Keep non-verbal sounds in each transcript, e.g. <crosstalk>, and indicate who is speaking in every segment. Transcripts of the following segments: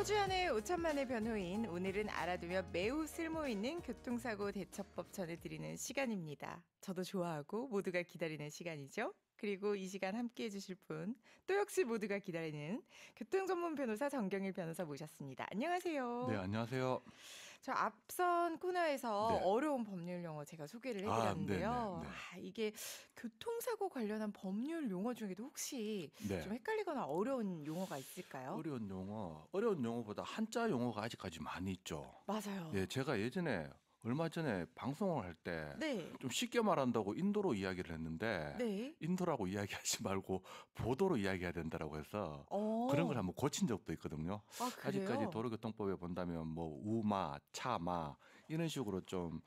Speaker 1: 허주연의 5천만의 변호인 오늘은 알아두면 매우 쓸모있는 교통사고 대처법 전해드리는 시간입니다. 저도 좋아하고 모두가 기다리는 시간이죠. 그리고 이 시간 함께 해주실 분, 또 역시 모두가 기다리는 교통전문 변호사 정경일 변호사 모셨습니다. 안녕하세요. 네,
Speaker 2: 안녕하세요.
Speaker 1: 저 앞선 코너에서 네. 어려운 법률 용어 제가 소개를 아, 해드렸는데요. 아, 아, 이게 교통사고 관련한 법률 용어 중에도 혹시 네. 좀 헷갈리거나 어려운 용어가 있을까요?
Speaker 2: 어려운 용어, 어려운 용어보다 한자 용어가 아직까지 많이 있죠. 맞아요. 예, 제가 예전에 얼마 전에 방송을 할 때좀 네. 쉽게 말한다고 인도로 이야기를 했는데 네. 인도라고 이야기하지 <laughs> 말고 보도로 이야기해야 된다라고 해서 어. 그런 걸 한번 고친 적도 있거든요.
Speaker 1: 아, 아직까지
Speaker 2: 도로교통법에 본다면 뭐 우마, 차마 이런 식으로 좀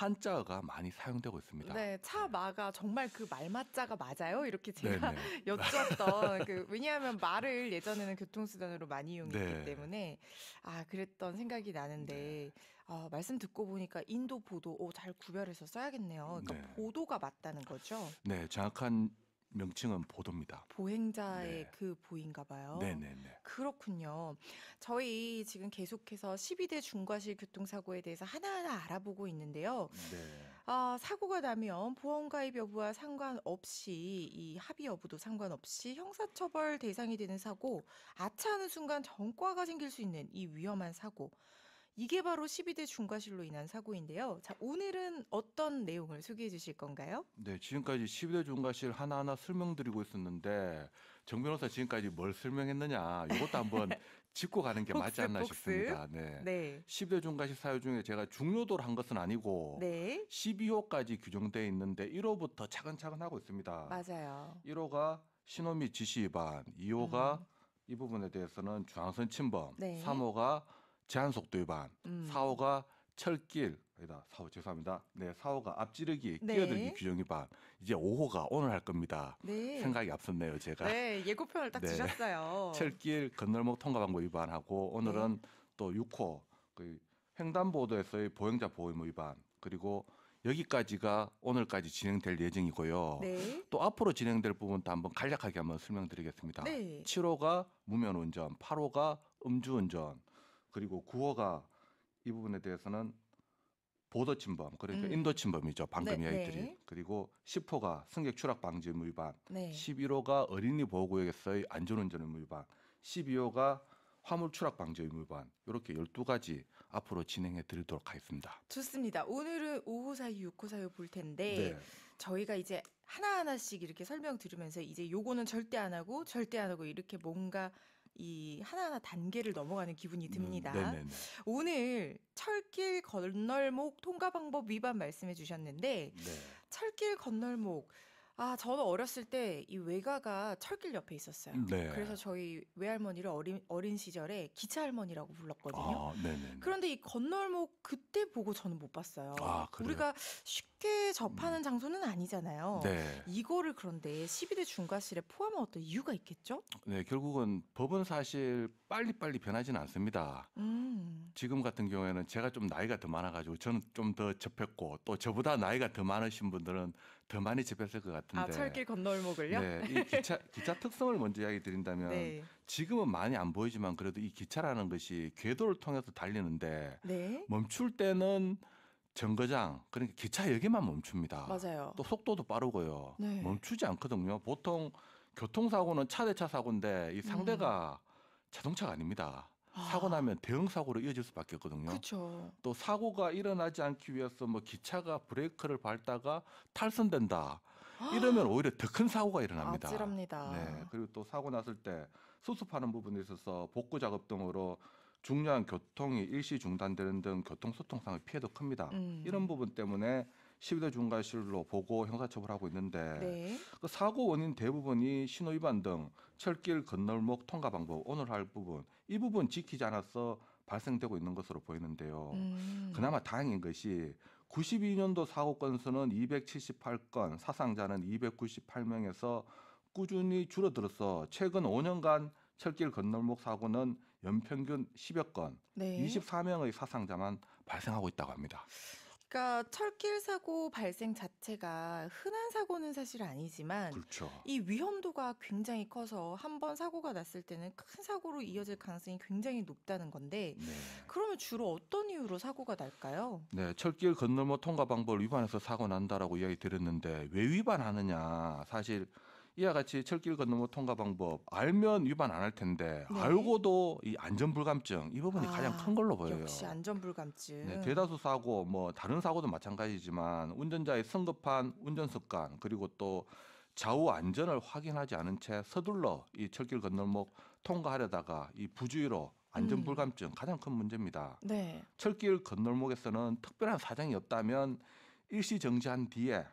Speaker 2: 한자가 많이 사용되고 있습니다.
Speaker 1: 네, 차마가 네. 정말 그 말마자가 맞아요? 이렇게 제가 네네. 네. <laughs> 여쭈었던 그 왜냐하면 말을 예전에는 교통수단으로 많이 이용했기 네. 때문에 아 그랬던 생각이 나는데 네. 아, 말씀 듣고 보니까 인도 보도 오, 잘 구별해서 써야겠네요. 그러니까 네. 보도가 맞다는 거죠?
Speaker 2: 네, 정확한 명칭은 보도입니다.
Speaker 1: 보행자의 네. 그 보인가 봐요. 네네네. 그렇군요. 저희 지금 계속해서 12대 중과실 교통사고에 대해서 하나하나 알아보고 있는데요. 네. 아, 사고가 나면 보험가입 여부와 상관없이 이 합의 여부도 상관없이 형사처벌 대상이 되는 사고, 아차하는 순간 전과가 생길 수 있는 이 위험한 사고. 이게 바로 12대 중과실로 인한 사고인데요. 자, 오늘은 어떤 내용을 소개해 주실 건가요?
Speaker 2: 네, 지금까지 12대 중과실 하나하나 설명드리고 있었는데 정 변호사 지금까지 뭘 설명했느냐 이것도 한번 <laughs> 짚고 가는 게 맞지 않나 복습. 싶습니다. 네. 네. 10대 중과실 사유 중에 제가 중요도를 한 것은 아니고 네. 12호까지 규정돼 있는데 1호부터 차근차근 하고 있습니다.
Speaker 1: 맞아요.
Speaker 2: 1호가 신호 및 지시 위반, 2호가 음. 이 부분에 대해서는 중앙선 침범, 네. 3호가 제한 속도위반 음. 사호가 철길 아니다 사호 죄송합니다 네 사호가 앞지르기 네. 끼어들기 규정위반 이제 5호가 오늘 할 겁니다 네. 생각이 앞섰네요 제가 네
Speaker 1: 예고편을 딱 네. 주셨어요
Speaker 2: 철길 건널목 통과 방법 위반하고 오늘은 네. 또 6호 그 횡단보도에서의 보행자 보호 의무 뭐 위반 그리고 여기까지가 오늘까지 진행될 예정이고요. 네. 또 앞으로 진행될 부분도 한번 간략하게 한번 설명드리겠습니다. 네. 7호가 무면운전, 8호가 음주운전, 그리고 구호가 이 부분에 대해서는 보도 침범 그러니까 음. 인도 침범이죠 방금 네, 이야기들이 네. 그리고 10호가 승객 추락 방지 위반 네. 11호가 어린이 보호구역에서의 안전운전 의무 위반 12호가 화물 추락 방지 의무 위반 이렇게 12가지 앞으로 진행해 드리도록 하겠습니다.
Speaker 1: 좋습니다. 오늘은 5호 사유, 6호 사유 볼 텐데 네. 저희가 이제 하나하나씩 이렇게 설명 들으면서 이제 요거는 절대 안 하고 절대 안 하고 이렇게 뭔가 이 하나하나 단계를 넘어가는 기분이 음, 듭니다. 음, 오늘 철길 건널목 통과 방법 위반 말씀해 주셨는데 네. 철길 건널목 아, 저는 어렸을 때 이 외가가 철길 옆에 있었어요. 음, 네. 그래서 저희 외할머니를 어린, 어린 시절에 기차 할머니라고 불렀거든요. 아, 그런데 이 건널목 그때 보고 저는 못 봤어요. 아, 우리가 쉽게 접하는 음. 장소는 아니잖아요. 네. 이거를 그런데 12대 중과실에 포함한 어떤 이유가 있겠죠?
Speaker 2: 네, 결국은 법은 사실 빨리빨리 변하지는 않습니다.
Speaker 1: 음.
Speaker 2: 지금 같은 경우에는 제가 좀 나이가 더 많아가지고 저는 좀 더 접했고 또 저보다 나이가 더 많으신 분들은 더 많이 집혔을 것 같은데. 아, 철길
Speaker 1: 건널목을요? 네. 이
Speaker 2: 기차, <laughs> 기차 특성을 먼저 이야기 드린다면 네. 지금은 많이 안 보이지만 그래도 이 기차라는 것이 궤도를 통해서 달리는데 네. 멈출 때는 정거장 그러니까 기차역에만 멈춥니다. 맞아요. 또 속도도 빠르고요. 네. 멈추지 않거든요. 보통 교통사고는 차 대 차 사고인데 이 상대가 음. 자동차가 아닙니다. 사고 나면 대응 사고로 이어질 수밖에 없거든요. 그쵸. 또 사고가 일어나지 않기 위해서 뭐 기차가 브레이크를 밟다가 탈선된다. 아! 이러면 오히려 더 큰 사고가 일어납니다.
Speaker 1: 아찔합니다. 네.
Speaker 2: 그리고 또 사고 났을 때 수습하는 부분에 있어서 복구 작업 등으로 중요한 교통이 일시 중단되는 등 교통 소통상의 피해도 큽니다. 음. 이런 부분 때문에 시위대 중과실로 보고 형사처벌하고 있는데 네. 그 사고 원인 대부분이 신호 위반 등 철길 건널목 통과 방법 오늘 할 부분 이 부분 지키지 않아서 발생되고 있는 것으로 보이는데요. 음. 그나마 다행인 것이 92년도 사고 건수는 278건, 사상자는 298명에서 꾸준히 줄어들어서 최근 5년간 철길 건널목 사고는 연평균 10여 건, 네. 24명의 사상자만 발생하고 있다고 합니다.
Speaker 1: 그러니까 철길 사고 발생 자체가 흔한 사고는 사실 아니지만 그렇죠. 이 위험도가 굉장히 커서 한 번 사고가 났을 때는 큰 사고로 이어질 가능성이 굉장히 높다는 건데 네. 그러면 주로 어떤 이유로 사고가 날까요?
Speaker 2: 네, 철길 건너머 통과 방법을 위반해서 사고 난다라고 이야기 드렸는데 왜 위반하느냐 사실 이와 같이 철길 건너무 뭐 통과 방법 알면 위반 안 할 텐데 네. 알고도 이 안전 불감증 이 부분이 아, 가장 큰 걸로 보여요. 역시
Speaker 1: 안전 불감증. 네, 대다수
Speaker 2: 사고 뭐 다른 사고도 마찬가지지만 운전자의 성급한 운전 습관 그리고 또 좌우 안전을 확인하지 않은 채 서둘러 이 철길 건널목 통과하려다가 이 부주의로 안전 불감증 음. 가장 큰 문제입니다. 네. 철길 건널목에서는 특별한 사정이 없다면 일시 정지한 뒤에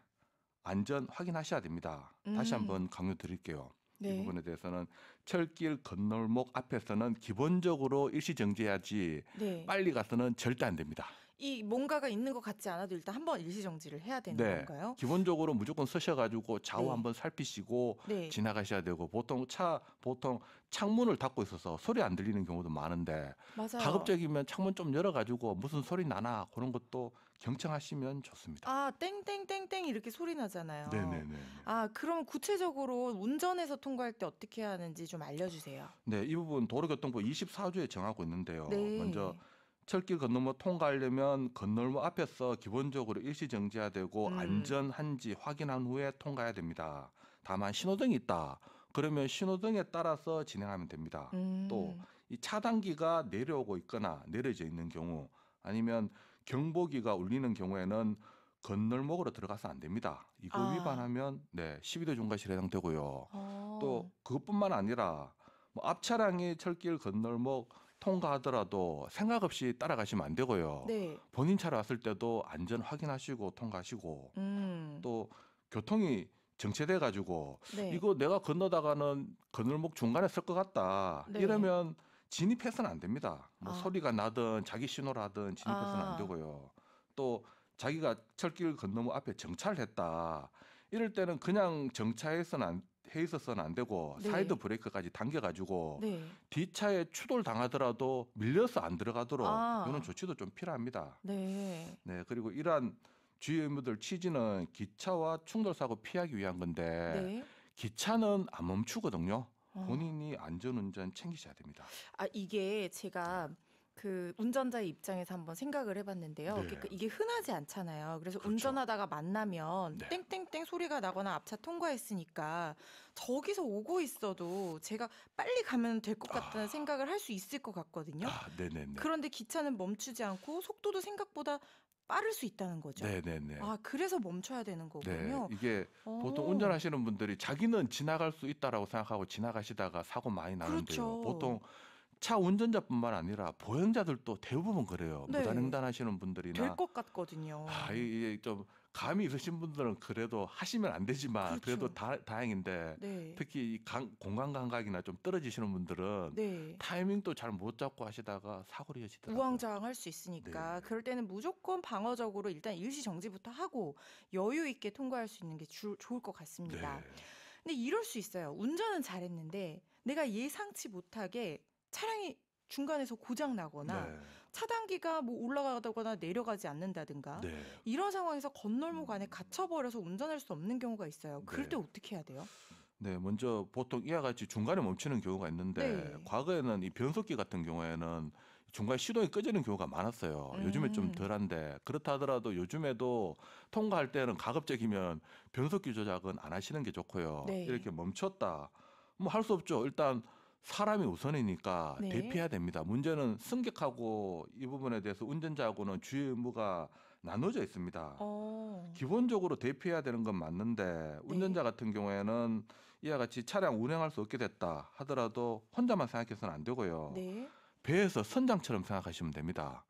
Speaker 2: 안전 확인하셔야 됩니다. 다시 음. 한번 강요 드릴게요. 네. 이 부분에 대해서는 철길 건널목 앞에서는 기본적으로 일시 정지해야지 네. 빨리 가서는 절대 안 됩니다.
Speaker 1: 이 뭔가가 있는 것 같지 않아도 일단 한번 일시 정지를 해야 되는 네. 건가요?
Speaker 2: 기본적으로 무조건 서셔가지고 좌우 네. 한번 살피시고 네. 지나가셔야 되고 보통 차 보통 창문을 닫고 있어서 소리 안 들리는 경우도 많은데 맞아요. 가급적이면 창문 좀 열어가지고 무슨 소리 나나 그런 것도 경청하시면 좋습니다.
Speaker 1: 아, 땡땡땡땡 이렇게 소리 나잖아요. 네네네. 아, 그럼 구체적으로 운전해서 통과할 때 어떻게 해야 하는지 좀 알려주세요.
Speaker 2: 네, 이 부분 도로교통법 24조에 정하고 있는데요. 네. 먼저 철길 건너무 통과하려면 건널목 앞에서 기본적으로 일시 정지해야 되고 음. 안전한지 확인한 후에 통과해야 됩니다. 다만 신호등이 있다. 그러면 신호등에 따라서 진행하면 됩니다. 음. 또이 차단기가 내려오고 있거나 내려져 있는 경우 아니면 경보기가 울리는 경우에는 건널목으로 들어가서 안 됩니다. 이거 아. 위반하면 네 12도 중과실에 해당되고요. 어. 또 그것뿐만 아니라 뭐 앞 차량이 철길 건널목 통과하더라도 생각 없이 따라가시면 안 되고요. 네. 본인 차로 왔을 때도 안전 확인하시고 통과하시고
Speaker 1: 음.
Speaker 2: 또 교통이 정체돼 가지고 네. 이거 내가 건너다가는 건널목 중간에 설것 같다. 네. 이러면 진입해서는 안 됩니다. 뭐 아. 소리가 나든 자기 신호라든 진입해서는 아. 안 되고요. 또 자기가 철길 건너면 앞에 정찰했다. 이럴 때는 그냥 정차해서는 안, 해 있어서는 안 되고 네. 사이드 브레이크까지 당겨가지고 네. 뒷차에 추돌 당하더라도 밀려서 안 들어가도록 아. 이런 조치도 좀 필요합니다.
Speaker 1: 네.
Speaker 2: 네 그리고 이러한 주의 의무들 취지는 기차와 충돌 사고 피하기 위한 건데 네. 기차는 안 멈추거든요.
Speaker 1: 어. 본인이 안전운전 챙기셔야 됩니다. 아 이게 제가 그 운전자의 입장에서 한번 생각을 해봤는데요. 네. 그러니까 이게 흔하지 않잖아요. 그래서 그렇죠. 운전하다가 만나면 네. 땡땡땡 소리가 나거나 앞차 통과했으니까 저기서 오고 있어도 제가 빨리 가면 될 것 같다는 아. 생각을 할 수 있을 것 같거든요. 아, 그런데 기차는 멈추지 않고 속도도 생각보다 빠를 수 있다는 거죠. 네네네. 아 그래서 멈춰야 되는 거군요. 네,
Speaker 2: 이게 오. 어. 보통 운전하시는 분들이 자기는 지나갈 수 있다라고 생각하고 지나가시다가 사고 많이 나는데요. 그렇죠. 보통 차 운전자뿐만 아니라 보행자들도 대부분 그래요. 네. 무단횡단하시는 분들이나 될 것
Speaker 1: 같거든요. 아,
Speaker 2: 이좀 감이 있으신 분들은 그래도 하시면 안 되지만 그렇죠. 그래도 다, 다행인데 네. 특히 이 강, 공간 감각이나 좀 떨어지시는 분들은 네. 타이밍도 잘 못 잡고 하시다가 사고를 이어지더라고요
Speaker 1: 우왕좌왕할 수 있으니까 네. 그럴 때는 무조건 방어적으로 일단 일시 정지부터 하고 여유 있게 통과할 수 있는 게 주, 좋을 것 같습니다. 네. 근데 이럴 수 있어요. 운전은 잘했는데 내가 예상치 못하게 차량이 중간에서 고장 나거나 네. 차단기가 뭐 올라가거나 내려가지 않는다든가 네. 이런 상황에서 건널목 안에 음. 갇혀버려서 운전할 수 없는 경우가 있어요. 네. 그럴 때 어떻게 해야 돼요?
Speaker 2: 네, 먼저 보통 이와 같이 중간에 멈추는 경우가 있는데 네. 과거에는 이 변속기 같은 경우에는 중간에 시동이 꺼지는 경우가 많았어요. 음. 요즘에 좀 음. 덜한데 그렇다 하더라도 요즘에도 통과할 때는 가급적이면 변속기 조작은 안 하시는 게 좋고요. 네. 이렇게 멈췄다. 뭐 할 수 없죠. 일단 사람이 우선이니까 네. 대피해야 됩니다. 문제는 승객하고 이 부분에 대해서 운전자하고는 주의 의무가 나눠져 있습니다. 어. 기본적으로 대피해야 되는 건 맞는데 운전자 네. 같은 경우에는 이와 같이 차량 운행할 수 없게 됐다 하더라도 혼자만 생각해서는 안 되고요. 네. 배에서 선장처럼 생각하시면 됩니다.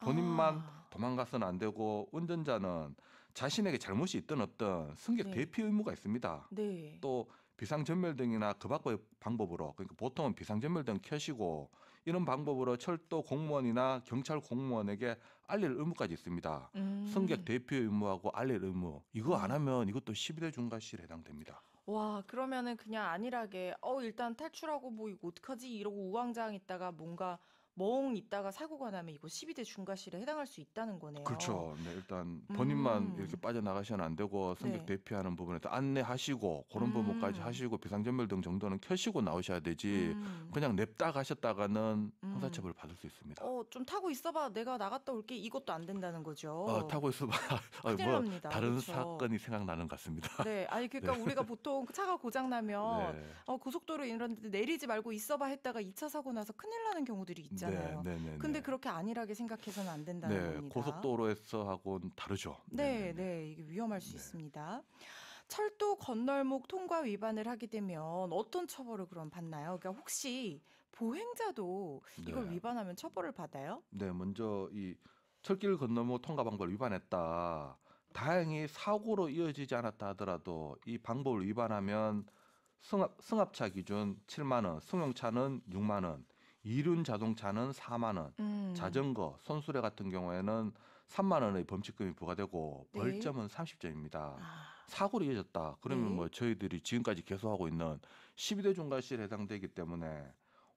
Speaker 2: 본인만 아. 도망가서는 안 되고 운전자는 자신에게 잘못이 있든 없든 승객 네. 대피 의무가 있습니다. 네. 또 비상전멸등이나 그 밖의 방법으로 그러니까 보통은 비상전멸등 켜시고 이런 방법으로 철도 공무원이나 경찰 공무원에게 알릴 의무까지 있습니다. 음. 승객 대표 의무하고 알릴 의무 이거 안 하면 이것도 1 2대 중과실에 해당됩니다.
Speaker 1: 와 그러면은 그냥 안일하게 어 일단 탈출하고 뭐 이거 어떡하지 이러고 우왕좌왕 있다가 뭔가 멍 있다가 사고가 나면 이거 12대 중과실에 해당할 수 있다는 거네요. 그렇죠.
Speaker 2: 네, 일단 음. 본인만 음. 이렇게 빠져나가시면 안 되고 성격 네. 대피하는 부분에서 안내하시고 그런 음. 부분까지 하시고 비상전멸 등 정도는 켜시고 나오셔야 되지 음. 그냥 냅다 가셨다가는 음. 형사처벌 을 받을 수 있습니다.
Speaker 1: 어, 좀 타고 있어봐. 내가 나갔다 올게. 이것도 안 된다는 거죠. 어, 타고
Speaker 2: 있어봐. <laughs> 아, 뭐 납니다. 다른 그렇죠. 사건이 생각나는 것
Speaker 1: 같습니다. 네, 아니 <laughs> 네. 그러니까 네. 우리가 보통 차가 고장 나면 네. 어, 고속도로 이런 데 내리지 말고 있어봐 했다가 2차 사고 나서 큰일 나는 경우들이 있잖아요. 있잖아요. 네, 네, 네, 네, 근데 그렇게 안일하게 생각해서는 안 된다는 네, 겁니다.
Speaker 2: 고속도로에서하고는 다르죠.
Speaker 1: 네, 네, 네 이게 위험할 수 있습니다. 철도 건널목 통과 위반을 하게 되면 어떤 처벌을 그럼 받나요? 그러니까 혹시 보행자도 이걸 위반하면 처벌을 받아요?
Speaker 2: 네, 먼저 이 철길 건너목 통과 방법을 위반했다. 다행히 사고로 이어지지 않았다 하더라도 이 방법을 위반하면 승합, 승합차 기준 7만 원, 승용차는 6만 원, 이륜 자동차는 4만 원, 음. 자전거, 손수레 같은 경우에는 3만 원의 범칙금이 부과되고 네. 벌점은 30점입니다. 아. 사고를 이어졌다. 그러면 네. 뭐 저희들이 지금까지 계속하고 있는 12대 중과실에 해당되기 때문에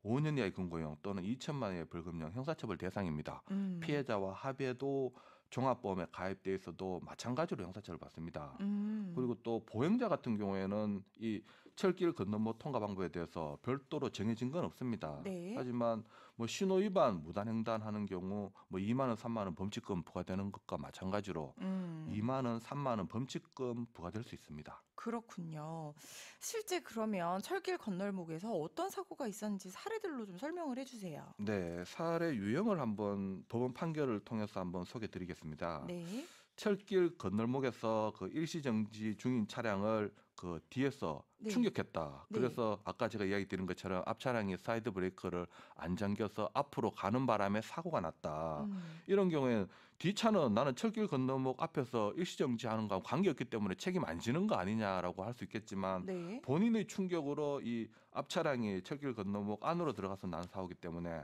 Speaker 2: 5년 이하의 금고형 또는 2천만 원의 벌금형 형사처벌 대상입니다. 음. 피해자와 합의해도 종합보험에 가입돼 있어도 마찬가지로 형사처벌 받습니다. 음. 그리고 또 보행자 같은 경우에는 이 철길 건너모 뭐 통과 방법에 대해서 별도로 정해진 건 없습니다. 네. 하지만 뭐 신호 위반 무단 횡단하는 경우 뭐 2만 원, 3만 원 범칙금 부과되는 것과 마찬가지로 음. 2만 원, 3만 원 범칙금 부과될 수 있습니다.
Speaker 1: 그렇군요. 실제 그러면 철길 건널목에서 어떤 사고가 있었는지 사례들로 좀 설명을 해주세요.
Speaker 2: 네, 사례 유형을 한번 법원 판결을 통해서 한번 소개드리겠습니다. 네. 철길 건널목에서 그 일시 정지 중인 차량을 그 뒤에서 네. 충격했다. 네. 그래서 아까 제가 이야기 드린 것처럼 앞 차량이 사이드 브레이크를 안 잠겨서 앞으로 가는 바람에 사고가 났다. 음. 이런 경우에는 뒤 차는 나는 철길 건너목 앞에서 일시 정지하는 거하고 관계없기 때문에 책임 안 지는 거 아니냐라고 할 수 있겠지만 네. 본인의 충격으로 이 앞 차량이 철길 건너목 안으로 들어가서 난 사고기 때문에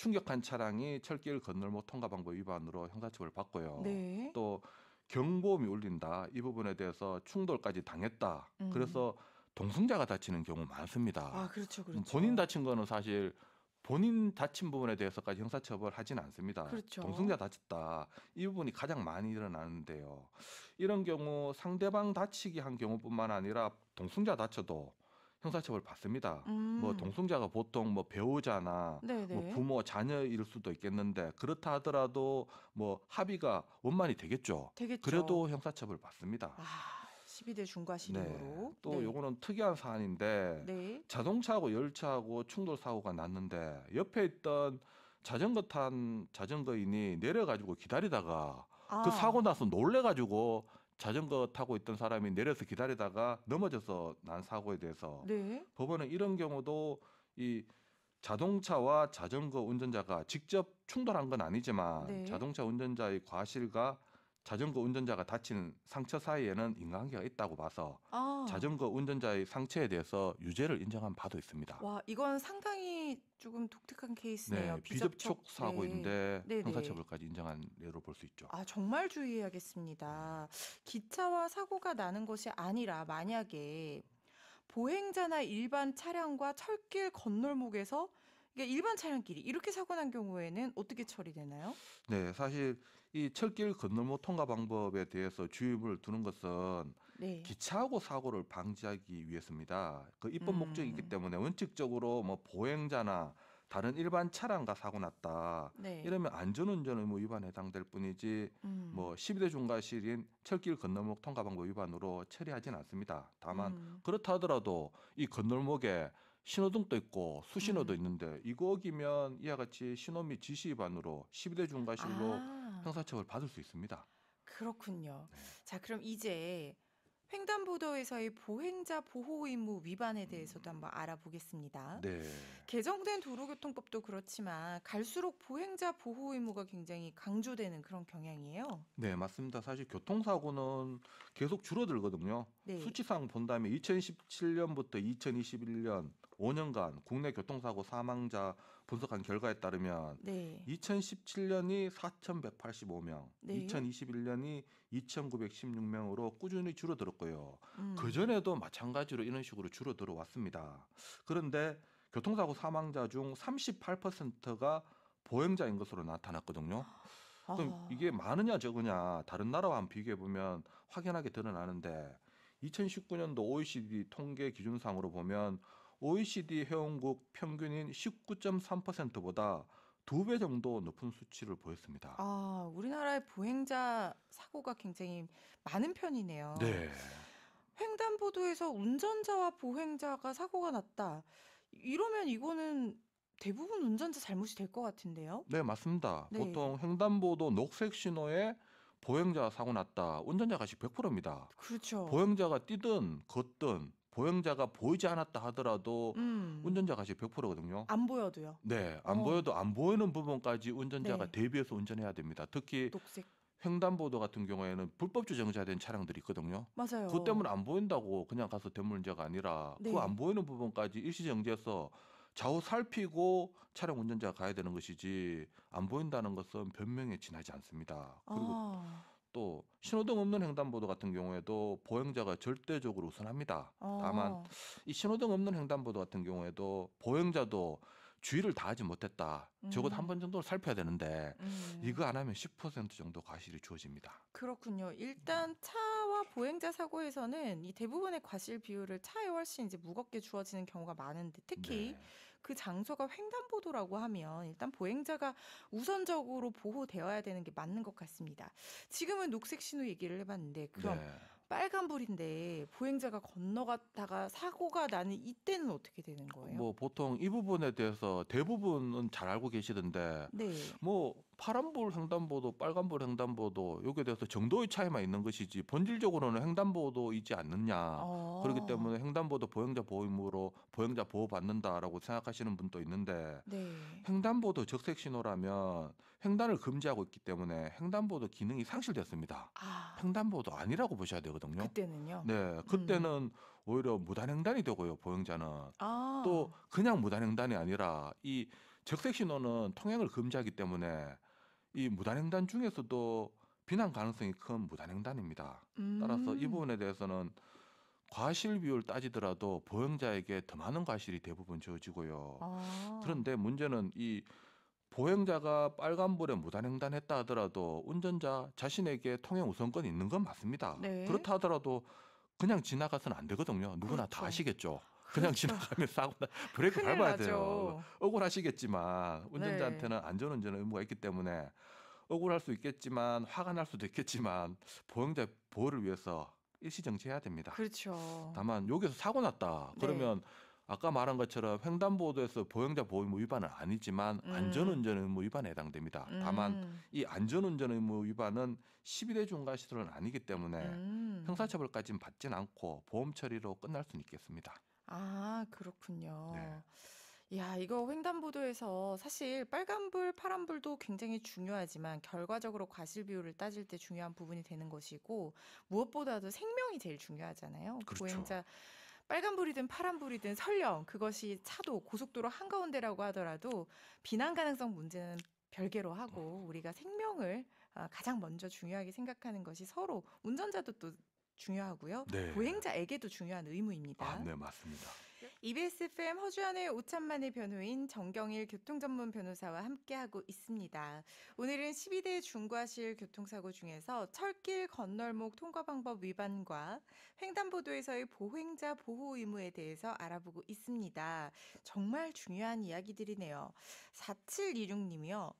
Speaker 2: 충격한 차량이 철길 건널목 뭐 통과방법 위반으로 형사처벌을 받고요. 네. 또 경보음이 울린다 이 부분에 대해서 충돌까지 당했다. 음. 그래서 동승자가 다치는 경우 많습니다. 아
Speaker 1: 그렇죠, 그렇죠. 본인
Speaker 2: 다친 거는 사실 본인 다친 부분에 대해서까지 형사처벌 하진 않습니다. 그렇죠. 동승자 다쳤다 이 부분이 가장 많이 일어나는데요. 이런 경우 상대방 다치기 한 경우뿐만 아니라 동승자 다쳐도 형사처벌 받습니다. 뭐 음. 뭐 동승자가 보통 뭐 배우자나 뭐 부모 자녀일 수도 있겠는데 그렇다 하더라도 뭐 합의가 원만히 되겠죠. 되겠죠. 그래도 형사처벌 받습니다. 아.
Speaker 1: 12대 중과실으로 네. 또 네.
Speaker 2: 요거는 특이한 사안인데 네. 자동차하고 열차하고 충돌 사고가 났는데 옆에 있던 자전거 탄 자전거인이 내려가지고 기다리다가 그 아. 그 사고 나서 놀래가지고 자전거 타고 있던 사람이 내려서 기다리다가 넘어져서 난 사고에 대해서 네. 법원은 이런 경우도 이 자동차와 자전거 운전자가 직접 충돌한 건 아니지만 네. 자동차 운전자의 과실과 자전거 운전자가 다친 상처 사이에는 인과관계가 있다고 봐서 아. 자전거 운전자의 상처에 대해서 유죄를 인정한 바도 있습니다.
Speaker 1: 와, 이건 상당히 조금 독특한 케이스네요. 네, 비접촉, 비 사고인데 네. 네, 네. 형사처벌까지
Speaker 2: 인정한 예로 볼 수 있죠.
Speaker 1: 아, 정말 주의해야겠습니다. 기차와 사고가 나는 것이 아니라 만약에 보행자나 일반 차량과 철길 건널목에서 그러니까 일반 차량끼리 이렇게 사고 난 경우에는 어떻게 처리되나요?
Speaker 2: 네, 사실 이 철길 건널목 통과 방법에 대해서 주입을 두는 것은 네. 기차하고 사고를 방지하기 위해서입니다. 그 입법 음. 목적이기 때문에 원칙적으로 뭐 보행자나 다른 일반 차량과 사고 났다. 네. 이러면 안전운전 의무 뭐 위반에 해당될 뿐이지 음. 뭐 12대 중과실인 철길 건널목 통과 방법 위반으로 처리하지는 않습니다. 다만 음. 그렇다 하더라도 이 건널목에 신호등도 있고 수신호도 음. 있는데 이거 어기면 이와 같이 신호 및 지시 위반으로 12대 중과실로 아. 아. 형사처벌 받을 수 있습니다.
Speaker 1: 그렇군요. 네. 자, 그럼 이제 횡단보도에서의 보행자 보호 의무 위반에 대해서도 음. 한번 알아보겠습니다. 네. 개정된 도로교통법도 그렇지만 갈수록 보행자 보호 의무가 굉장히 강조되는 그런 경향이에요.
Speaker 2: 네, 맞습니다. 사실 교통사고는 계속 줄어들거든요. 네. 수치상 본다면 2017년부터 2021년 5년간 국내 교통사고 사망자 분석한 결과에 따르면 네. 2017년이 4,185명, 네. 2021년이 2,916명으로 꾸준히 줄어들었고요. 음. 그 전에도 마찬가지로 이런 식으로 줄어들어 왔습니다. 그런데 교통사고 사망자 중 38%가 보행자인 것으로 나타났거든요. 그럼 아. 이게 많으냐 적으냐 다른 나라와 비교해 보면 확연하게 드러나는데 2019년도 OECD 통계 기준상으로 보면 OECD 회원국 평균인 19.3%보다 두 배 정도 높은 수치를 보였습니다.
Speaker 1: 아, 우리나라의 보행자 사고가 굉장히 많은 편이네요. 네. 횡단보도에서 운전자와 보행자가 사고가 났다. 이러면 이거는 대부분 운전자 잘못이 될 것 같은데요?
Speaker 2: 네, 맞습니다. 네. 보통 횡단보도 녹색 신호에 보행자 가 사고 났다. 운전자 가시 100%입니다. 그렇죠. 보행자가 뛰든 걷든 보행자가 보이지 않았다 하더라도 음. 운전자가 지금 100%거든요. 안 보여도요. 네, 안 어. 보여도 안 보이는 부분까지 운전자가 네. 대비해서 운전해야 됩니다. 특히 녹색. 횡단보도 같은 경우에는 불법 주정차된 차량들이 있거든요.
Speaker 1: 맞아요. 그 때문에
Speaker 2: 안 보인다고 그냥 가서 대물운제가 아니라 네. 그안 보이는 부분까지 일시정지해서 좌우 살피고 차량 운전자가 가야 되는 것이지 안 보인다는 것은 변명에 지나지 않습니다. 그리고 아. 또 신호등 없는 횡단보도 같은 경우에도 보행자가 절대적으로 우선합니다. 어. 다만 이 신호등 없는 횡단보도 같은 경우에도 보행자도 주의를 다하지 못했다. 음. 적어도 한 번 정도는 살펴야 되는데 음. 이거 안 하면 10% 정도 과실이 주어집니다.
Speaker 1: 그렇군요. 일단 음. 차와 보행자 사고에서는 이 대부분의 과실 비율을 차에 훨씬 이제 무겁게 주어지는 경우가 많은데 특히 네. 그 장소가 횡단보도라고 하면 일단 보행자가 우선적으로 보호되어야 되는 게 맞는 것 같습니다. 지금은 녹색 신호 얘기를 해봤는데 그럼 네. 빨간불인데 보행자가 건너갔다가 사고가 나는 이때는 어떻게 되는 거예요? 뭐
Speaker 2: 보통 이 부분에 대해서 대부분은 잘 알고 계시던데 네. 뭐 파란불 횡단보도, 빨간불 횡단보도 여기에 대해서 정도의 차이만 있는 것이지 본질적으로는 횡단보도이지 않느냐. 어. 그렇기 때문에 횡단보도 보행자 보호임으로 보행자 보호 받는다라고 생각하시는 분도 있는데 네. 횡단보도 적색 신호라면 횡단을 금지하고 있기 때문에 횡단보도 기능이 상실됐습니다. 아. 횡단보도 아니라고 보셔야 되거든요.
Speaker 1: 그때는요.
Speaker 2: 네, 그때는 음. 오히려 무단횡단이 되고요 보행자는
Speaker 1: 아. 또
Speaker 2: 그냥 무단횡단이 아니라 이 적색 신호는 통행을 금지하기 때문에 이 무단횡단 중에서도 비난 가능성이 큰 무단횡단입니다. 음. 따라서 이 음. 부분에 대해서는 과실 비율 따지더라도 보행자에게 더 많은 과실이 대부분 지어지고요. 아. 그런데 문제는 이 보행자가 빨간불에 무단횡단했다 하더라도 운전자 자신에게 통행 우선권이 있는 건 맞습니다. 네. 그렇다 하더라도 그냥 지나가서는 안 되거든요. 누구나 그렇죠. 다 아시겠죠. 그냥 지나가면 사고 나 브레이크 밟아야 돼요. 억울하시겠지만 운전자한테는 네. 안전운전 의무가 있기 때문에 억울할 수 있겠지만 화가 날 수도 있겠지만 보행자 보호를 위해서 일시정지해야 됩니다.
Speaker 1: 그렇죠.
Speaker 2: 다만 여기서 사고 났다 네. 그러면 네. 아까 말한 것처럼 횡단보도에서 보행자 보호 의무 위반은 아니지만 음. 안전운전 의무 위반에 해당됩니다. 음. 다만 이 안전운전 의무 위반은 11회 중과시설은 아니기 때문에
Speaker 1: 음.
Speaker 2: 형사처벌까지는 받진 않고 보험 처리로 끝날 수는 있겠습니다.
Speaker 1: 아, 그렇군요. 네. 야, 이거 횡단보도에서 사실 빨간불, 파란불도 굉장히 중요하지만 결과적으로 과실 비율을 따질 때 중요한 부분이 되는 것이고 무엇보다도 생명이 제일 중요하잖아요. 그렇죠. 보행자 빨간불이든 파란불이든 설령 그것이 차도 고속도로 한가운데라고 하더라도 비난 가능성 문제는 별개로 하고 음. 우리가 생명을 아, 가장 먼저 중요하게 생각하는 것이 서로 운전자도 또 중요하고요. 네. 보행자에게도 중요한 의무입니다. 아, 네, 맞습니다. EBS FM 허주연의 오천만의 변호인 정경일 교통전문 변호사와 함께하고 있습니다. 오늘은 12대 중과실 교통사고 중에서 철길 건널목 통과 방법 위반과 횡단보도에서의 보행자 보호 의무에 대해서 알아보고 있습니다. 정말 중요한 이야기들이네요. 4726님이요.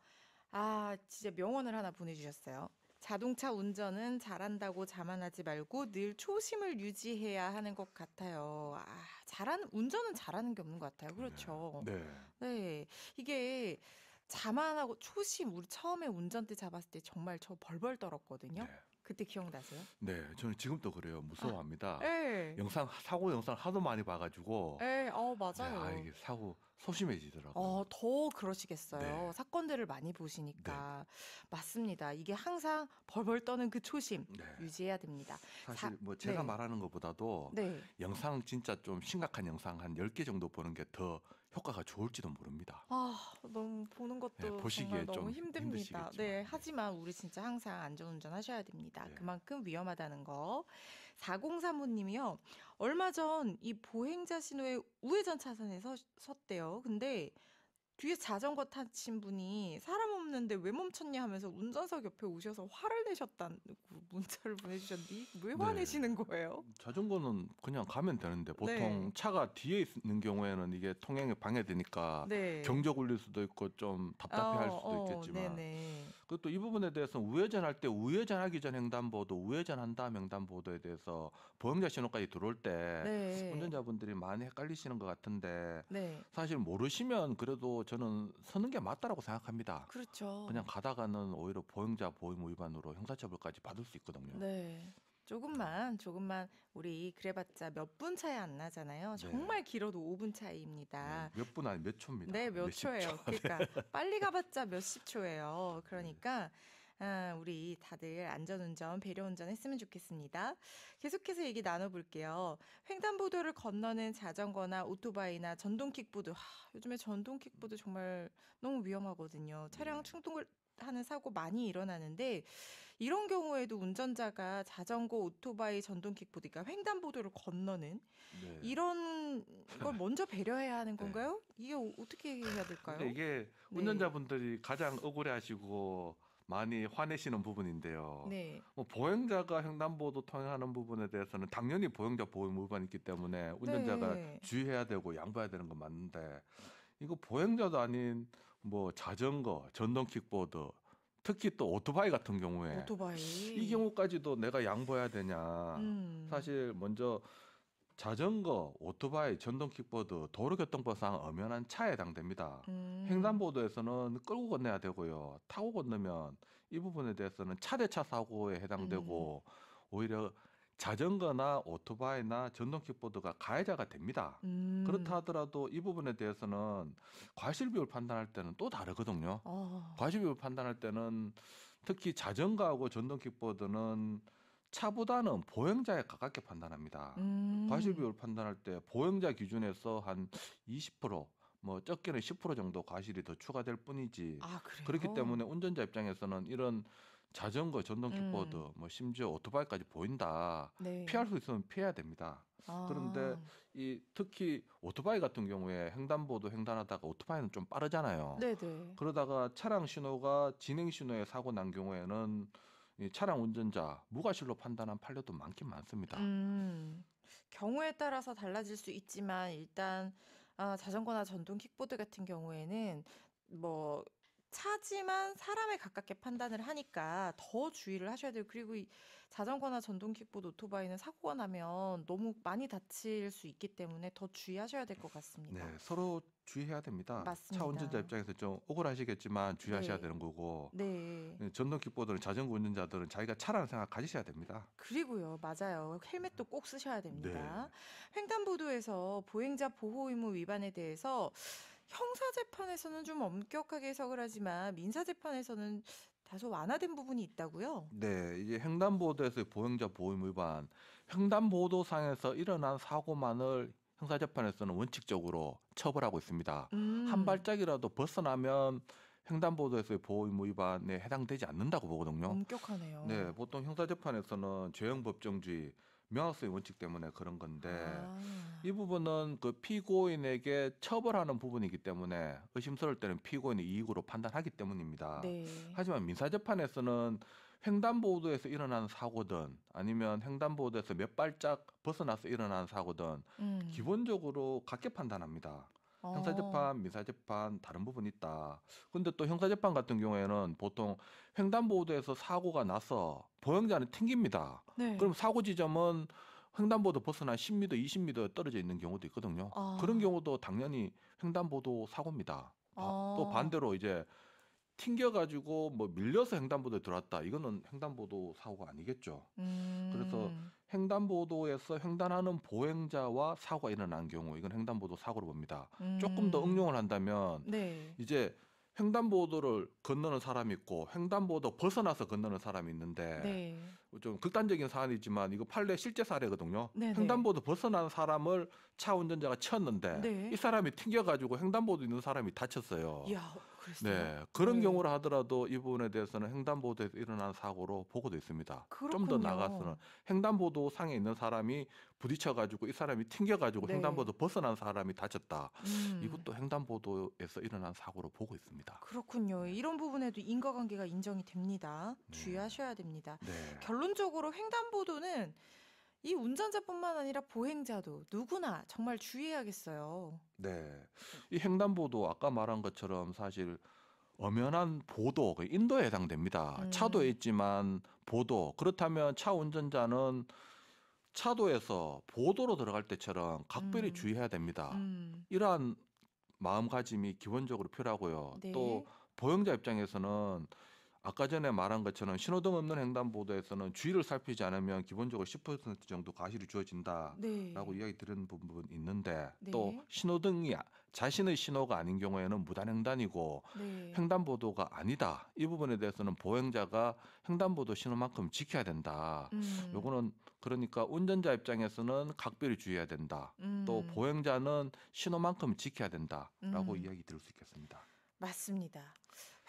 Speaker 1: 아, 진짜 명언을 하나 보내주셨어요. 자동차 운전은 잘한다고 자만하지 말고 늘 초심을 유지해야 하는 것 같아요. 아, 잘하는, 운전은 잘하는 게 없는 것 같아요. 그렇죠. 네. 네. 네. 이게 자만하고 초심, 우리 처음에 운전대 잡았을 때 정말 저 벌벌 떨었거든요. 네. 그때 기억나세요?
Speaker 2: 네, 저는 지금도 그래요. 무서워합니다. 아, 네. 영상 사고 영상 하도 많이 봐가지고. 에,
Speaker 1: 네. 어 맞아요. 네, 아,
Speaker 2: 이게 사고 소심해지더라고요.
Speaker 1: 어, 더 그러시겠어요. 네. 사건들을 많이 보시니까. 네. 맞습니다. 이게 항상 벌벌 떠는 그 초심 네. 유지해야 됩니다. 사실 사, 뭐 제가 네.
Speaker 2: 말하는 것보다도 네. 영상 진짜 좀 심각한 영상 한 10개 정도 보는 게더 효과가 좋을지도 모릅니다.
Speaker 1: 아, 너무 보는 것도 네, 보시기에 정말 너무 좀 힘듭니다. 힘드시겠지만. 네, 네, 하지만 우리 진짜 항상 안전운전 하셔야 됩니다. 네. 그만큼 위험하다는 거. 4035님이요. 얼마 전 이 보행자 신호에 우회전 차선에 서, 섰대요. 근데 뒤에 자전거 타신 분이 사람 없는데 왜 멈췄냐 하면서 운전석 옆에 오셔서 화를 내셨다고 <laughs> 문자를 보내주셨는데 왜 네. 화내시는 거예요?
Speaker 2: 자전거는 그냥 가면 되는데 보통 네. 차가 뒤에 있는 경우에는 이게 통행에 방해되니까 네. 경적 울릴 수도 있고 좀 답답해할 어, 수도 어, 있겠지만 그것도 이 부분에 대해서 는 우회전할 때 우회전하기 전 횡단보도 우회전한 다음 횡단보도에 대해서 보행자 신호까지 들어올 때 네. 운전자분들이 많이 헷갈리시는 것 같은데 네. 사실 모르시면 그래도 저는 서는 게 맞다라고 생각합니다.
Speaker 1: 그렇죠. 그냥
Speaker 2: 가다가는 오히려 보행자 보행 위반으로 형사처벌까지 받을 수 있거든요.
Speaker 1: 네. 조금만 조금만 우리 그래봤자 몇 분 차이 안 나잖아요. 네. 정말 길어도 5분 차이입니다.
Speaker 2: 네, 몇분 아니 몇 초입니다. 네, 몇 초예요. 그러니까 <laughs> 네. 빨리
Speaker 1: 가봤자 몇십 초예요. 그러니까 아, 우리 다들 안전운전, 배려운전 했으면 좋겠습니다. 계속해서 얘기 나눠볼게요. 횡단보도를 건너는 자전거나 오토바이나 전동킥보드. 하, 요즘에 전동킥보드 정말 너무 위험하거든요. 네. 차량 충돌, 하는 사고 많이 일어나는데 이런 경우에도 운전자가 자전거, 오토바이, 전동킥보드, 그러니까 횡단보도를 건너는 네. 이런 걸 먼저 배려해야 하는 <laughs> 네. 건가요? 네. 이게 어떻게 해야 될까요? 이게
Speaker 2: 네. 운전자분들이 네. 가장 억울해하시고 많이 화내시는 부분인데요. 네. 뭐 보행자가 횡단보도 통행하는 부분에 대해서는 당연히 보행자 보호 위반이 있기 때문에 운전자가 네. 주의해야 되고 양보해야 되는 건 맞는데 이거 보행자도 아닌 뭐 자전거, 전동 킥보드 특히 또 오토바이 같은 경우에 오토바이. 이 경우까지도 내가 양보해야 되냐. 음. 사실 먼저 자전거, 오토바이, 전동킥보드, 도로교통법상 엄연한 차에 해당됩니다. 음. 횡단보도에서는 끌고 건너야 되고요. 타고 건너면 이 부분에 대해서는 차대차 사고에 해당되고 음. 오히려 자전거나 오토바이나 전동킥보드가 가해자가 됩니다. 음. 그렇다 하더라도 이 부분에 대해서는 과실비율 판단할 때는 또 다르거든요. 어. 과실비율 판단할 때는 특히 자전거하고 전동킥보드는 차보다는 보행자에 가깝게 판단합니다.
Speaker 1: 음. 과실비율
Speaker 2: 판단할 때 보행자 기준에서 한 20%, 뭐 적게는 10% 정도 과실이 더 추가될 뿐이지. 아, 그렇기 때문에 운전자 입장에서는 이런 자전거, 전동 킥보드, 음. 뭐 심지어 오토바이까지 보인다. 네. 피할 수 있으면 피해야 됩니다. 아. 그런데 이 특히 오토바이 같은 경우에 횡단보도 횡단하다가 오토바이는 좀 빠르잖아요. 네네. 네. 그러다가 차량 신호가 진행 신호에 사고 난 경우에는 차량 운전자 무과실로 판단한 판례도 많긴 많습니다.
Speaker 1: 음, 경우에 따라서 달라질 수 있지만 일단 아, 자전거나 전동 킥보드 같은 경우에는 뭐 차지만 사람에 가깝게 판단을 하니까 더 주의를 하셔야 돼요. 그리고 이 자전거나 전동 킥보드, 오토바이는 사고가 나면 너무 많이 다칠 수 있기 때문에 더 주의하셔야 될 것 같습니다.
Speaker 2: 네, 서로 주의해야 됩니다. 맞습니다. 차 운전자 입장에서 좀 억울하시겠지만 주의하셔야 네. 되는 거고
Speaker 1: 네. 네
Speaker 2: 전동 킥보드는 자전거 운전자들은 자기가 차라는 생각 가지셔야 됩니다.
Speaker 1: 그리고요, 맞아요. 헬멧도 꼭 쓰셔야 됩니다. 네. 횡단보도에서 보행자 보호 의무 위반에 대해서 형사재판에서는 좀 엄격하게 해석을 하지만 민사재판에서는 다소 완화된 부분이 있다고요?
Speaker 2: 네, 이제 횡단보도에서 보행자 보험 위반, 횡단보도상에서 일어난 사고만을 형사재판에서는 원칙적으로 처벌하고 있습니다. 음. 한 발짝이라도 벗어나면 횡단보도에서의 보호의무 위반에 해당되지 않는다고 보거든요. 엄격하네요. 네, 보통 형사재판에서는 죄형 법정주의, 명확성의 원칙 때문에 그런 건데 아. 이 부분은 그 피고인에게 처벌하는 부분이기 때문에 의심스러울 때는 피고인의 이익으로 판단하기 때문입니다. 네. 하지만 민사재판에서는 횡단보도에서 일어난 사고든 아니면 횡단보도에서 몇 발짝 벗어나서 일어난 사고든 음. 기본적으로 같게 판단합니다.
Speaker 1: 형사재판,
Speaker 2: 민사재판 어. 다른 부분이 있다. 근데 또 형사재판 같은 경우에는 보통 횡단보도에서 사고가 나서 보행자는 튕깁니다. 네. 그럼 사고 지점은 횡단보도 벗어나 10m, 20m 떨어져 있는 경우도 있거든요. 아. 그런 경우도 당연히 횡단보도 사고입니다. 아. 또 아. 반대로 이제 튕겨가지고 뭐 밀려서 횡단보도에 들어왔다. 이거는 횡단보도 사고가 아니겠죠. 음. 그래서 횡단보도에서 횡단하는 보행자와 사고가 일어난 경우 이건 횡단보도 사고로 봅니다. 음. 조금 더 음. 응용을 한다면 네. 이제 횡단보도를 건너는 사람이 있고 횡단보도 벗어나서 건너는 사람이 있는데 네. 좀 극단적인 사안이지만 이거 판례 실제 사례거든요. 네, 네. 횡단보도 벗어난 사람을 차 운전자가 쳤는데 네. 이 사람이 튕겨가지고 횡단보도 있는 사람이 다쳤어요. 야 네, 그런 네. 경우를 하더라도 이 부분에 대해서는 횡단보도에서 일어난 사고로 보고도 있습니다. 좀 더 나가서는 횡단보도 상에 있는 사람이 부딪혀가지고 이 사람이 튕겨가지고 네. 횡단보도 벗어난 사람이 다쳤다. 음, 이것도 횡단보도에서 일어난 사고로 보고 있습니다.
Speaker 1: 그렇군요. 네. 이런 부분에도 인과관계가 인정이 됩니다. 네. 주의하셔야 됩니다. 네. 결론적으로 횡단보도는 이 운전자뿐만 아니라 보행자도 누구나 정말 주의해야겠어요.
Speaker 2: 네. 네. 이 횡단보도 아까 말한 것처럼 사실 엄연한 보도, 그 인도에 해당됩니다. 음. 차도에 있지만 보도. 그렇다면 차 운전자는 차도에서 보도로 들어갈 때처럼 각별히 음. 주의해야 됩니다. 음. 이러한 마음가짐이 기본적으로 필요하고요. 네. 또 보행자 입장에서는 아까 전에 말한 것처럼 신호등 없는 횡단보도에서는 주의를 살피지 않으면 기본적으로 10% 정도 과실이 주어진다라고 네. 이야기 들은 부분 있는데 네. 또 신호등이 자신의 신호가 아닌 경우에는 무단횡단이고 네. 횡단보도가 아니다 이 부분에 대해서는 보행자가 횡단보도 신호만큼 지켜야 된다. 음. 요거는 그러니까 운전자 입장에서는 각별히 주의해야 된다. 음. 또 보행자는 신호만큼 지켜야 된다라고 음. 이야기 들을 수 있겠습니다.
Speaker 1: 맞습니다.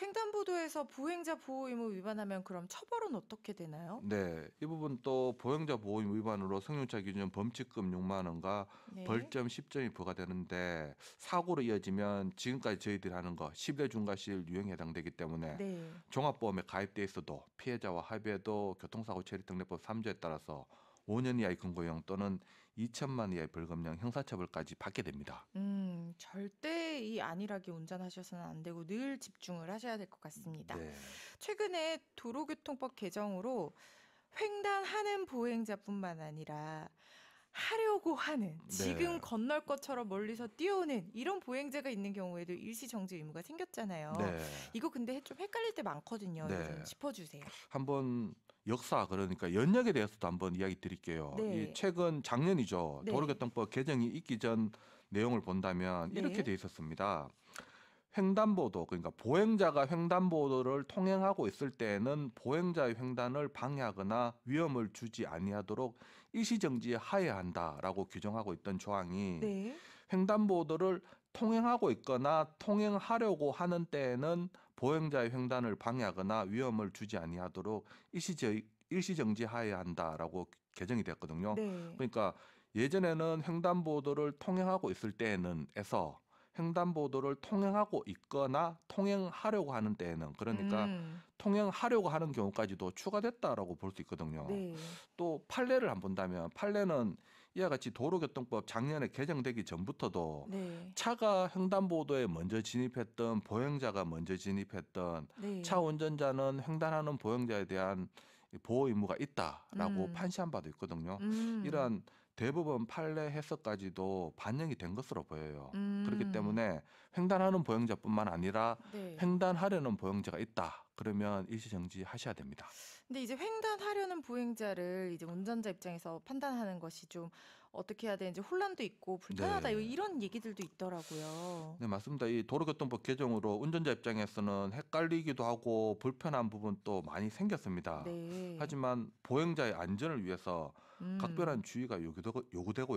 Speaker 1: 횡단보도에서 보행자 보호 의무 위반하면 그럼 처벌은 어떻게 되나요?
Speaker 2: 네, 이 부분 또 보행자 보호 의무 위반으로 승용차 기준 범칙금 6만 원과 네. 벌점 10점이 부과되는데 사고로 이어지면 지금까지 저희들이 하는 거 10대 중과실 유형에 해당되기 때문에 네. 종합보험에 가입돼 있어도 피해자와 합의해도 교통사고 처리 등례법 3조에 따라서 5년 이하의 근거형 또는 2천만 이하의 벌금형 형사처벌까지 받게 됩니다.
Speaker 1: 음, 절대 이 안일하게 운전하셔서는 안 되고 늘 집중을 하셔야 될 것 같습니다. 네. 최근에 도로교통법 개정으로 횡단하는 보행자뿐만 아니라 하려고 하는 네. 지금 네. 건널 것처럼 멀리서 뛰어오는 이런 보행자가 있는 경우에도 일시 정지 의무가 생겼잖아요. 네. 이거 근데 좀 헷갈릴 때 많거든요. 네. 좀 짚어주세요.
Speaker 2: 한번 역사 그러니까 연역에 대해서도 한번 이야기 드릴게요. 네. 이 최근 작년이죠. 네. 도로교통법 개정이 있기 전 내용을 본다면 네. 이렇게 네. 돼 있었습니다. 횡단보도 그러니까 보행자가 횡단보도를 통행하고 있을 때에는 보행자의 횡단을 방해하거나 위험을 주지 아니하도록 일시정지 하여야 한다라고 규정하고 있던 조항이 네. 횡단보도를 통행하고 있거나 통행하려고 하는 때에는 보행자의 횡단을 방해하거나 위험을 주지 아니하도록 일시적 일시정지하여야 한다라고 개정이 됐거든요. 네. 그러니까 예전에는 횡단보도를 통행하고 있을 때에는 에서 횡단보도를 통행하고 있거나 통행하려고 하는 때에는 그러니까 음. 통행하려고 하는 경우까지도 추가됐다라고 볼 수 있거든요. 네. 또 판례를 안 본다면 판례는 이와 같이 도로교통법 작년에 개정되기 전부터도 네. 차가 횡단보도에 먼저 진입했던 보행자가 먼저 진입했던 네. 차 운전자는 횡단하는 보행자에 대한 보호 의무가 있다라고 음. 판시한 바도 있거든요. 음. 이러한 대부분 판례 해석까지도 반영이 된 것으로 보여요. 음. 그렇기 때문에 횡단하는 보행자뿐만 아니라 네. 횡단하려는 보행자가 있다. 그러면 일시 정지하셔야 됩니다.
Speaker 1: 근데 이제 횡단하려는 보행자를 이제 운전자 입장에서 판단하는 것이 좀 어떻게 해야 되는지 혼란도 있고 불편하다 네. 이런 얘기들도 있더라고요.
Speaker 2: 네 맞습니다. 이 도로교통법 개정으로 운전자 입장에서는 헷갈리기도 하고 불편한 부분도 많이 생겼습니다. 네. 하지만 보행자의 안전을 위해서
Speaker 1: 음. 각별한
Speaker 2: 주의가 요구되고,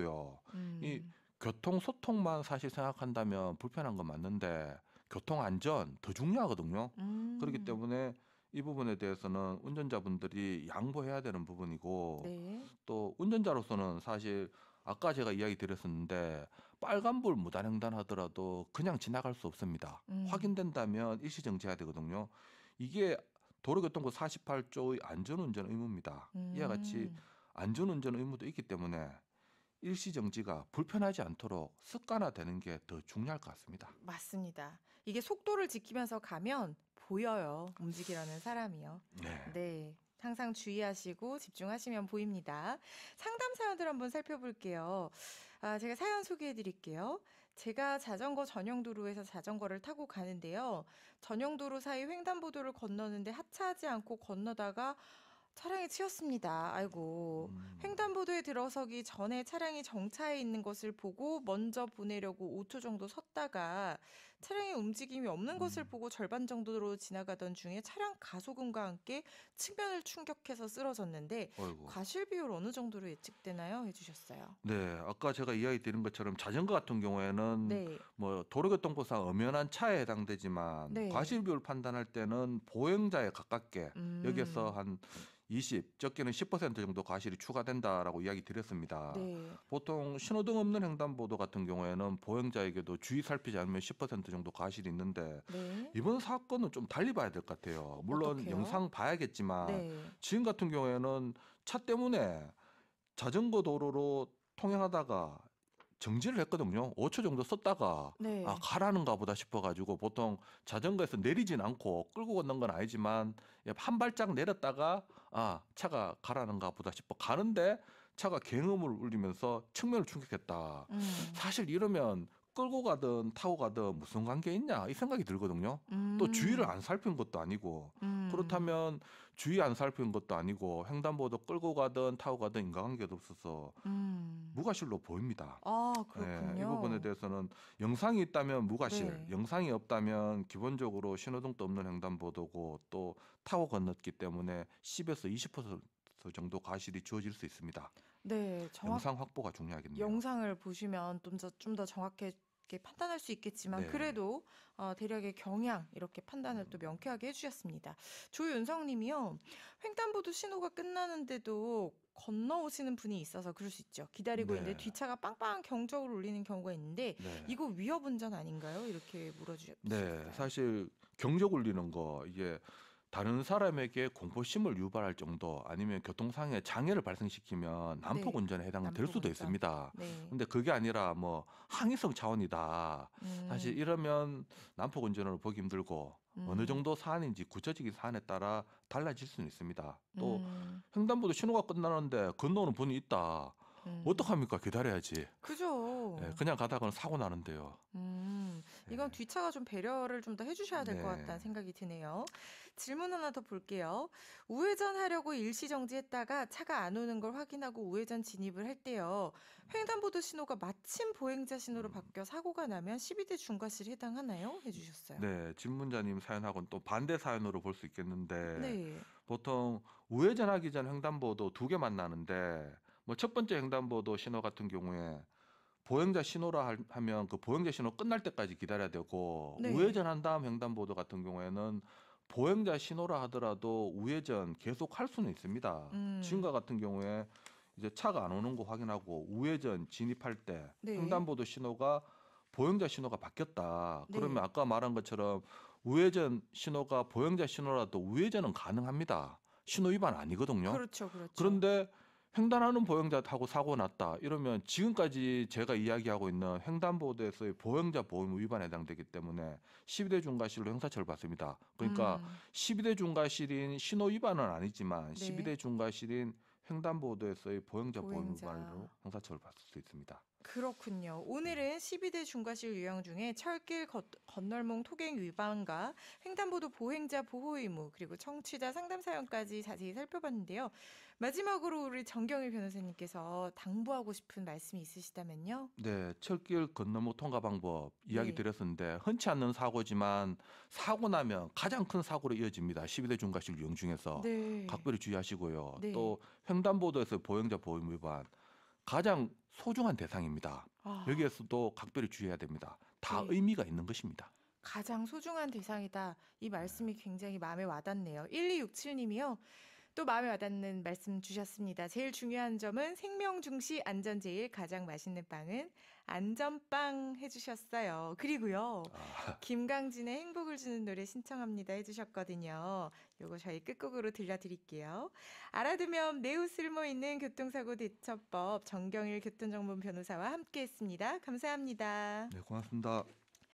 Speaker 2: 요이 음. 교통 소통만 사실 생각한다면 불편한 건 맞는데 교통 안전 더 중요하거든요. 음. 그렇기 때문에 이 부분에 대해서는 운전자분들이 양보해야 되는 부분이고 네. 또 운전자로서는 사실 아까 제가 이야기 드렸었는데 빨간불 무단횡단 하더라도 그냥 지나갈 수 없습니다. 음. 확인된다면 일시 정지해야 되거든요. 이게 도로교통법 48조의 안전운전 의무입니다. 음. 이와 같이 음. 안전운전 의무도 있기 때문에 일시 정지가 불편하지 않도록 습관화되는 게 더 중요할 것 같습니다.
Speaker 1: 맞습니다. 이게 속도를 지키면서 가면 보여요. 움직이라는 사람이요. 네. 네. 항상 주의하시고 집중하시면 보입니다. 상담 사연들 한번 살펴볼게요. 아, 제가 사연 소개해 드릴게요. 제가 자전거 전용 도로에서 자전거를 타고 가는데요. 전용 도로 사이 횡단보도를 건너는데 하차하지 않고 건너다가 차량에 치였습니다. 아이고. 음. 횡단보도에 들어서기 전에 차량이 정차해 있는 것을 보고 먼저 보내려고 5초 정도 섰다가 차량의 움직임이 없는 것을 음. 보고 절반 정도로 지나가던 중에 차량 가소금과 함께 측면을 충격해서 쓰러졌는데 어이구. 과실 비율 어느 정도로 예측되나요? 해주셨어요.
Speaker 2: 네, 아까 제가 이야기 드린 것처럼 자전거 같은 경우에는 네. 뭐 도로교통법상 엄연한 차에 해당되지만 네. 과실 비율 판단할 때는 보행자에 가깝게 음. 여기에서 한 20, 적게는 10% 정도 과실이 추가된다라고 이야기 드렸습니다. 네. 보통 신호등 없는 횡단보도 같은 경우에는 보행자에게도 주의 살피지 않으면 10% 정도 과실이 있는데 네. 이번 사건은 좀 달리 봐야 될 것 같아요. 물론 어떡해요? 영상 봐야겠지만 네. 지금 같은 경우에는 차 때문에 자전거 도로로 통행하다가 정지를 했거든요. 5초 정도 썼다가 네. 아 가라는가 보다 싶어가지고 보통 자전거에서 내리진 않고 끌고 걷는 건 아니지만 한 발짝 내렸다가 아 차가 가라는가 보다 싶어 가는데 차가 갱음을 울리면서 측면을 충격했다. 음. 사실 이러면 끌고 가든 타고 가든 무슨 관계 있냐 이 생각이 들거든요. 음. 또 주위를 안 살핀 것도 아니고 음. 그렇다면 주위 안 살핀 것도 아니고 횡단보도 끌고 가든 타고 가든 인간관계도 없어서 음. 무과실로 보입니다.
Speaker 1: 아 그렇군요. 네, 이 부분에
Speaker 2: 대해서는 영상이 있다면 무과실, 네. 영상이 없다면 기본적으로 신호등도 없는 횡단보도고 또 타고 건넜기 때문에 10에서 20% 정도 과실이 주어질 수 있습니다.
Speaker 1: 네, 정확... 영상
Speaker 2: 확보가 중요하겠네요.
Speaker 1: 영상을 보시면 좀 더 좀 더 정확해 이렇게 판단할 수 있겠지만 네. 그래도 어, 대략의 경향 이렇게 판단을 또 음. 명쾌하게 해주셨습니다. 조윤성님이요 횡단보도 신호가 끝나는데도 건너오시는 분이 있어서 그럴 수 있죠. 기다리고 네. 있는데 뒤차가 빵빵 경적을 울리는 경우가 있는데 네. 이거 위협 운전 아닌가요? 이렇게 물어주셨어요.
Speaker 2: 네, 사실 경적 울리는 거 이게 다른 사람에게 공포심을 유발할 정도 아니면 교통상해 장애를 발생시키면 난폭 네. 운전에 해당될 수도 운전 있습니다. 네. 근데 그게 아니라 뭐 항의성 차원이다. 음. 사실 이러면 난폭 운전으로 보기 힘들고 음. 어느 정도 사안인지 구체적인 사안에 따라 달라질 수는 있습니다. 또 음. 횡단보도 신호가 끝나는데 건너오는 분이 있다. 음. 어떡합니까? 기다려야지.
Speaker 1: 그죠. 예,
Speaker 2: 그냥 가다가는 사고 나는데요.
Speaker 1: 음, 이건 예. 뒷차가 좀 배려를 좀 더 해주셔야 될것 네. 같다는 생각이 드네요. 질문 하나 더 볼게요. 우회전하려고 일시정지했다가 차가 안 오는 걸 확인하고 우회전 진입을 할 때요. 횡단보도 신호가 마침 보행자 신호로 음. 바뀌어 사고가 나면 12대 중과실에 해당하나요? 해주셨어요.
Speaker 2: 네, 질문자님 사연하고는 또 반대 사연으로 볼 수 있겠는데 네. 보통 우회전하기 전 횡단보도 두 개 만나는데 뭐첫 번째 횡단보도 신호 같은 경우에 보행자 신호라 하면 그 보행자 신호 끝날 때까지 기다려야 되고 네. 우회전한 다음 횡단보도 같은 경우에는 보행자 신호라 하더라도 우회전 계속 할 수는 있습니다. 음. 지금과 같은 경우에 이제 차가 안 오는 거 확인하고 우회전 진입할 때 네. 횡단보도 신호가 보행자 신호가 바뀌었다. 네. 그러면 아까 말한 것처럼 우회전 신호가 보행자 신호라도 우회전은 가능합니다. 신호 위반 아니거든요. 그렇죠, 그렇죠. 그런데 횡단하는 보행자 타고 사고 났다. 이러면 지금까지 제가 이야기하고 있는 횡단보도에서의 보행자 보험 위반에 해당되기 때문에 12대 중과실로 형사처벌 받습니다. 그러니까 음. 12대 중과실인 신호 위반은 아니지만 네. 12대 중과실인 횡단보도에서의 보행자, 보행자. 보험 위반으로 형사처벌 받을 수 있습니다.
Speaker 1: 그렇군요. 오늘은 12대 중과실 유형 중에 철길 겉- 건널목 토갱 위반과 횡단보도 보행자 보호 의무 그리고 청취자 상담 사연까지 자세히 살펴봤는데요. 마지막으로 우리 정경일 변호사님께서 당부하고 싶은 말씀이 있으시다면요.
Speaker 2: 네, 철길 건너목 통과 방법 이야기 네. 드렸었는데 흔치 않는 사고지만 사고 나면 가장 큰 사고로 이어집니다. 12대 중과실 유형 중에서 네. 각별히 주의하시고요. 네. 또 횡단보도에서 보행자 보험 위반 가장 소중한 대상입니다. 아. 여기에서도 각별히 주의해야 됩니다. 다 네. 의미가 있는 것입니다.
Speaker 1: 가장 소중한 대상이다. 이 말씀이 네. 굉장히 마음에 와닿네요. 1267님이요. 또 마음에 와닿는 말씀 주셨습니다. 제일 중요한 점은 생명 중시 안전 제일 가장 맛있는 빵은 안전빵 해주셨어요. 그리고요, 아. 김강진의 행복을 주는 노래 신청합니다 해주셨거든요. 요거 저희 끝곡으로 들려드릴게요. 알아두면 매우 쓸모있는 교통사고 대처법 정경일 교통정보 변호사와 함께했습니다. 감사합니다.
Speaker 2: 네, 고맙습니다.